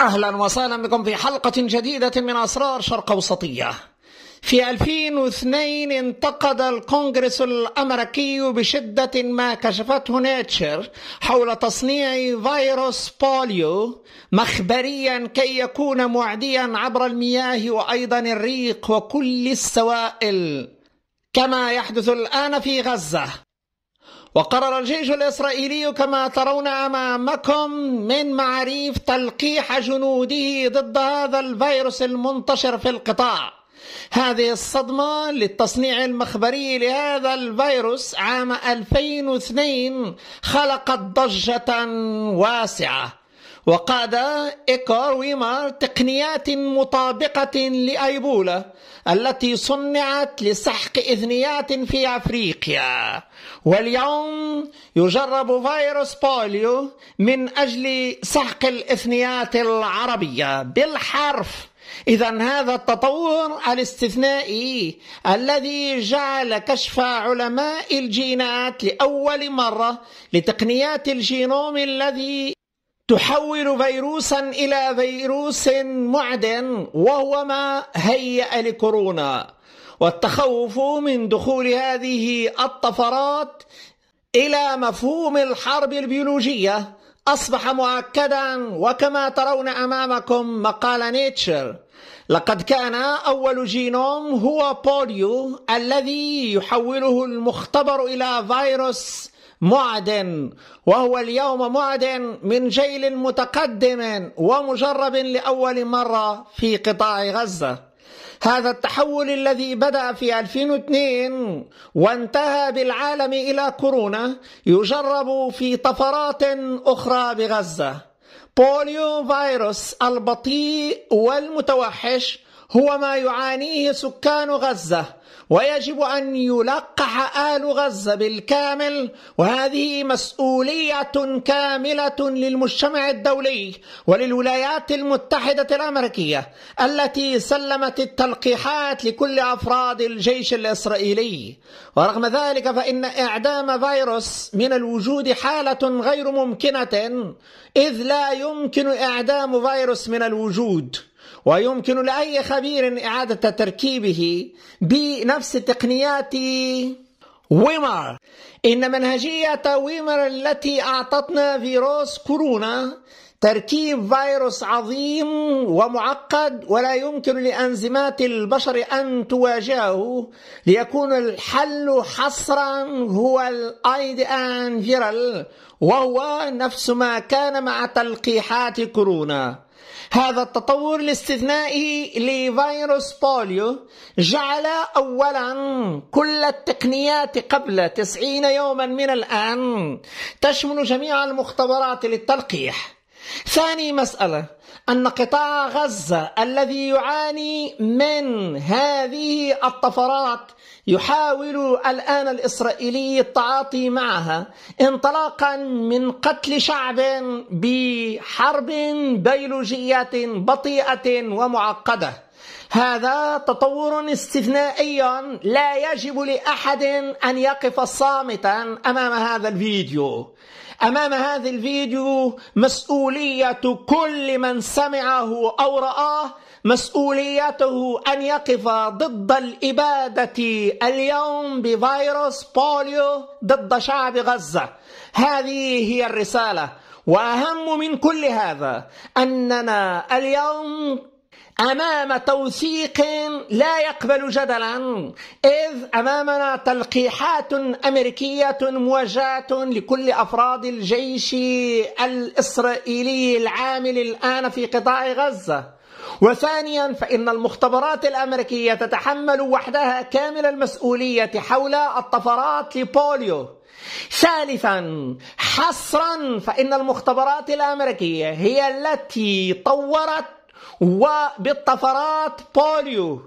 أهلا وسهلا بكم في حلقة جديدة من أسرار شرق أوسطية في 2002 انتقد الكونغرس الأمريكي بشدة ما كشفته نيتشر حول تصنيع فيروس بوليو مخبريا كي يكون معديا عبر المياه وأيضا الريق وكل السوائل كما يحدث الآن في غزة وقرر الجيش الإسرائيلي كما ترون أمامكم من معاريف تلقيح جنوده ضد هذا الفيروس المنتشر في القطاع هذه الصدمة للتصنيع المخبري لهذا الفيروس عام 2002 خلقت ضجة واسعة وقاد إيكور ويمار تقنيات مطابقة لأيبولا التي صنعت لسحق إذنيات في أفريقيا واليوم يجرب فيروس بوليو من أجل سحق الإثنيات العربية بالحرف إذا هذا التطور الاستثنائي الذي جعل كشف علماء الجينات لأول مرة لتقنيات الجينوم الذي تحول فيروسا إلى فيروس معدن وهو ما هيأ لكورونا والتخوف من دخول هذه الطفرات إلى مفهوم الحرب البيولوجية أصبح مؤكدا وكما ترون أمامكم مقال نيتشر لقد كان أول جينوم هو بوليو الذي يحوله المختبر إلى فيروس معدن وهو اليوم معدن من جيل متقدم ومجرب لأول مرة في قطاع غزة هذا التحول الذي بدأ في 2002 وانتهى بالعالم إلى كورونا يجرب في طفرات أخرى بغزة بوليو فيروس البطيء والمتوحش هو ما يعانيه سكان غزة ويجب أن يلقح آل غزة بالكامل وهذه مسؤولية كاملة للمجتمع الدولي وللولايات المتحدة الأمريكية التي سلمت التلقيحات لكل أفراد الجيش الإسرائيلي ورغم ذلك فإن إعدام فيروس من الوجود حالة غير ممكنة إذ لا يمكن إعدام فيروس من الوجود ويمكن لأي خبير إعادة تركيبه بنفس تقنيات ويمر إن منهجية ويمر التي أعطتنا فيروس كورونا تركيب فيروس عظيم ومعقد ولا يمكن لأنزيمات البشر أن تواجهه ليكون الحل حصرا هو الأيد أن فيرال وهو نفس ما كان مع تلقيحات كورونا هذا التطور الاستثنائي لفيروس بوليو جعل أولا كل التقنيات قبل تسعين يوما من الآن تشمل جميع المختبرات للتلقيح ثاني مسألة أن قطاع غزة الذي يعاني من هذه الطفرات يحاول الآن الإسرائيلي التعاطي معها انطلاقا من قتل شعب بحرب بيولوجية بطيئة ومعقدة هذا تطور استثنائي لا يجب لأحد أن يقف صامتا أمام هذا الفيديو أمام هذا الفيديو مسؤولية كل من سمعه أو رآه مسؤوليته أن يقف ضد الإبادة اليوم بفيروس بوليو ضد شعب غزة هذه هي الرسالة وأهم من كل هذا أننا اليوم أمام توثيق لا يقبل جدلا إذ أمامنا تلقيحات أمريكية موجهة لكل أفراد الجيش الإسرائيلي العامل الآن في قطاع غزة وثانيا فإن المختبرات الأمريكية تتحمل وحدها كامل المسؤولية حول الطفرات لبوليو ثالثا حصرا فإن المختبرات الأمريكية هي التي طورت وبالطفرات بوليو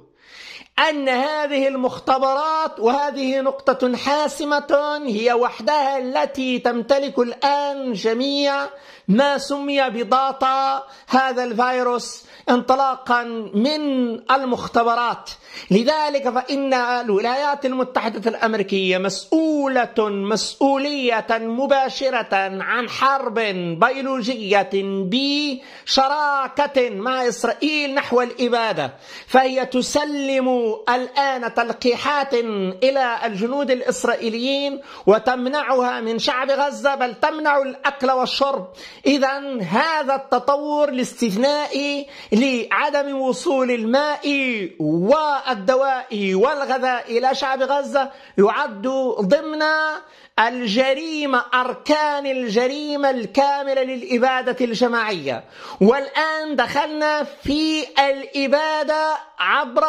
أن هذه المختبرات وهذه نقطة حاسمة هي وحدها التي تمتلك الآن جميع ما سمي بضاطة هذا الفيروس انطلاقا من المختبرات لذلك فإن الولايات المتحدة الأمريكية مسؤولة مسؤولية مباشرة عن حرب بيولوجية بشراكة مع إسرائيل نحو الإبادة فهي تسلم الآن تلقيحات إلى الجنود الإسرائيليين وتمنعها من شعب غزة بل تمنع الأكل والشرب إذا هذا التطور الاستثنائي لعدم وصول الماء و الدوائي والغذائي إلى شعب غزة يعد ضمن الجريمة أركان الجريمة الكاملة للإبادة الجماعية والآن دخلنا في الإبادة عبر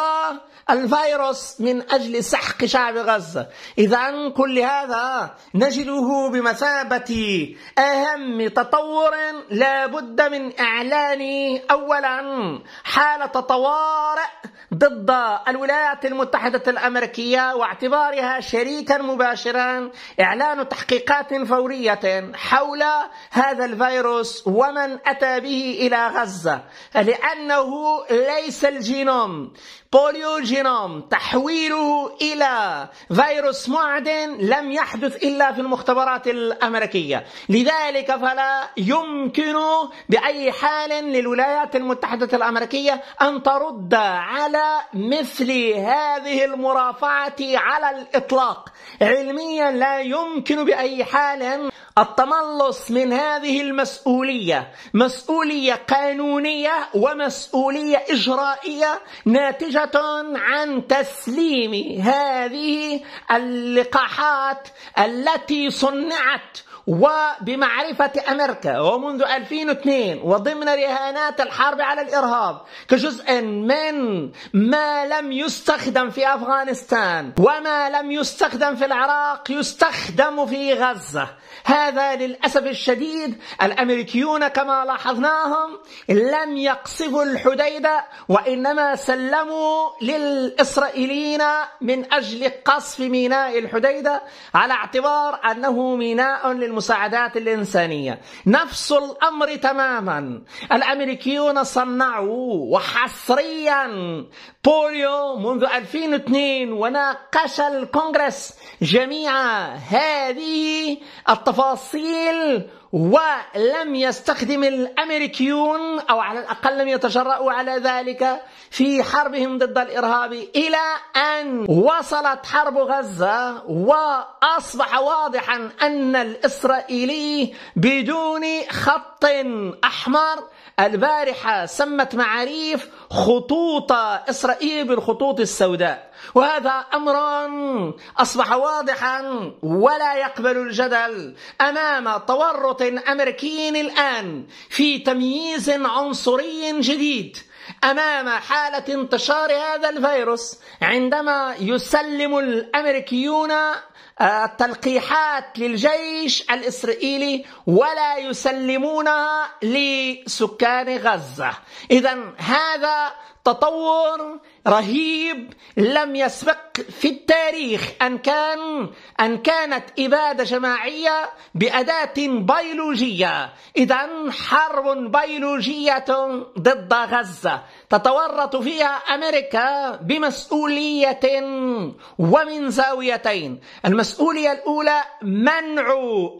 الفيروس من أجل سحق شعب غزة إذا كل هذا نجده بمثابة أهم تطور لا بد من إعلان أولا حالة طوارئ ضد الولايات المتحدة الأمريكية واعتبارها شريكا مباشرا إعلان تحقيقات فورية حول هذا الفيروس ومن أتى به إلى غزة لأنه ليس الجينوم بوليوجينوم تحويله إلى فيروس معدن لم يحدث إلا في المختبرات الأمريكية لذلك فلا يمكن بأي حال للولايات المتحدة الأمريكية أن ترد على مثل هذه المرافعة على الإطلاق علميا لا يمكن بأي حال التملص من هذه المسؤولية مسؤولية قانونية ومسؤولية إجرائية ناتجة عن تسليم هذه اللقاحات التي صنعت وبمعرفة أمريكا ومنذ 2002 وضمن رهانات الحرب على الإرهاب كجزء من ما لم يستخدم في أفغانستان وما لم يستخدم في العراق يستخدم في غزة هذا للأسف الشديد الأمريكيون كما لاحظناهم لم يقصفوا الحديدة وإنما سلموا للإسرائيليين من أجل قصف ميناء الحديدة على اعتبار أنه ميناء للمسلمين المساعدات الإنسانية نفس الأمر تماما الأمريكيون صنعوا وحصريا بوليو منذ 2002 وناقش الكونغرس جميع هذه التفاصيل ولم يستخدم الأمريكيون أو على الأقل لم يتجرأوا على ذلك في حربهم ضد الإرهاب إلى أن وصلت حرب غزة وأصبح واضحا أن الإسرائيلي بدون خط أحمر البارحة سمت معاريف خطوط إسرائيل بالخطوط السوداء وهذا أمر أصبح واضحا ولا يقبل الجدل أمام تورط أمريكي الآن في تمييز عنصري جديد أمام حالة انتشار هذا الفيروس عندما يسلم الأمريكيون آه، التلقيحات للجيش الإسرائيلي ولا يسلمونها لسكان غزة إذا هذا تطور رهيب لم يسبق في التاريخ أن, كان أن كانت إبادة جماعية بأداة بيولوجية إذا حرب بيولوجية ضد غزة تتورط فيها أمريكا بمسؤولية ومن زاويتين المسؤولية الأولى منع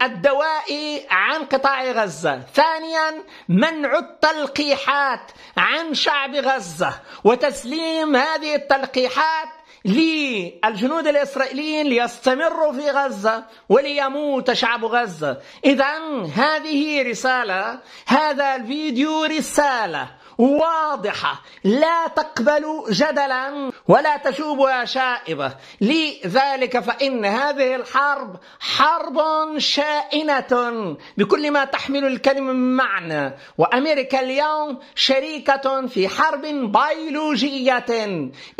الدواء عن قطاع غزة ثانيا منع التلقيحات عن شعب غزة وتسليم هذه التلقيحات للجنود الإسرائيليين ليستمروا في غزة وليموت شعب غزة إذا هذه رسالة هذا الفيديو رسالة واضحة لا تقبل جدلا ولا تشوبها شائبة لذلك فإن هذه الحرب حرب شائنة بكل ما تحمل الكلمة من معنى وأمريكا اليوم شريكة في حرب بيولوجية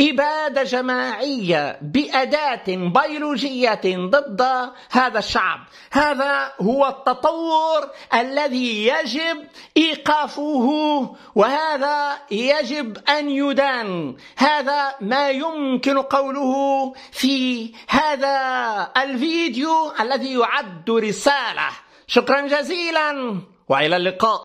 إبادة جماعية بأداة بيولوجية ضد هذا الشعب هذا هو التطور الذي يجب إيقافه وهذا هذا يجب أن يدان هذا ما يمكن قوله في هذا الفيديو الذي يعد رسالة شكرا جزيلا وإلى اللقاء